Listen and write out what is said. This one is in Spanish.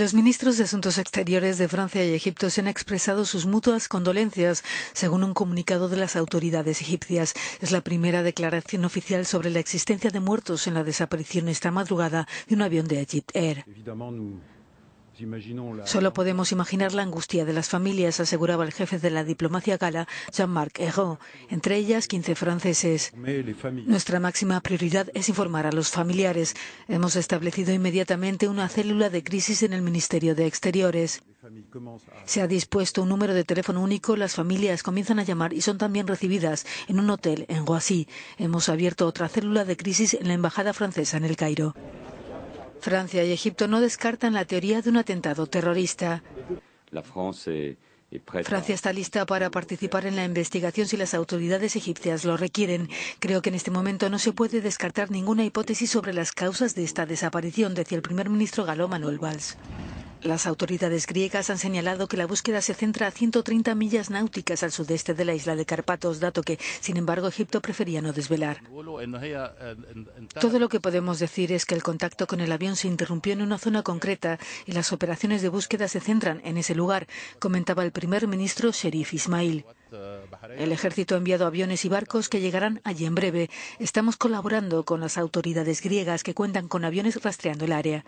Los ministros de Asuntos Exteriores de Francia y Egipto se han expresado sus mutuas condolencias, según un comunicado de las autoridades egipcias. Es la primera declaración oficial sobre la existencia de muertos en la desaparición esta madrugada de un avión de Egypt Air. Solo podemos imaginar la angustia de las familias, aseguraba el jefe de la diplomacia gala, Jean-Marc Ayrault, entre ellas 15 franceses. Nuestra máxima prioridad es informar a los familiares. Hemos establecido inmediatamente una célula de crisis en el Ministerio de Exteriores. Se ha dispuesto un número de teléfono único, las familias comienzan a llamar y son también recibidas en un hotel en Roissy. Hemos abierto otra célula de crisis en la Embajada Francesa en El Cairo. Francia y Egipto no descartan la teoría de un atentado terrorista. Francia está lista para participar en la investigación si las autoridades egipcias lo requieren. Creo que en este momento no se puede descartar ninguna hipótesis sobre las causas de esta desaparición, decía el primer ministro galo Manuel Valls. Las autoridades griegas han señalado que la búsqueda se centra a 130 millas náuticas al sudeste de la isla de Carpatos, dato que, sin embargo, Egipto prefería no desvelar. Todo lo que podemos decir es que el contacto con el avión se interrumpió en una zona concreta y las operaciones de búsqueda se centran en ese lugar, comentaba el primer ministro Sherif Ismail. El ejército ha enviado aviones y barcos que llegarán allí en breve. Estamos colaborando con las autoridades griegas que cuentan con aviones rastreando el área.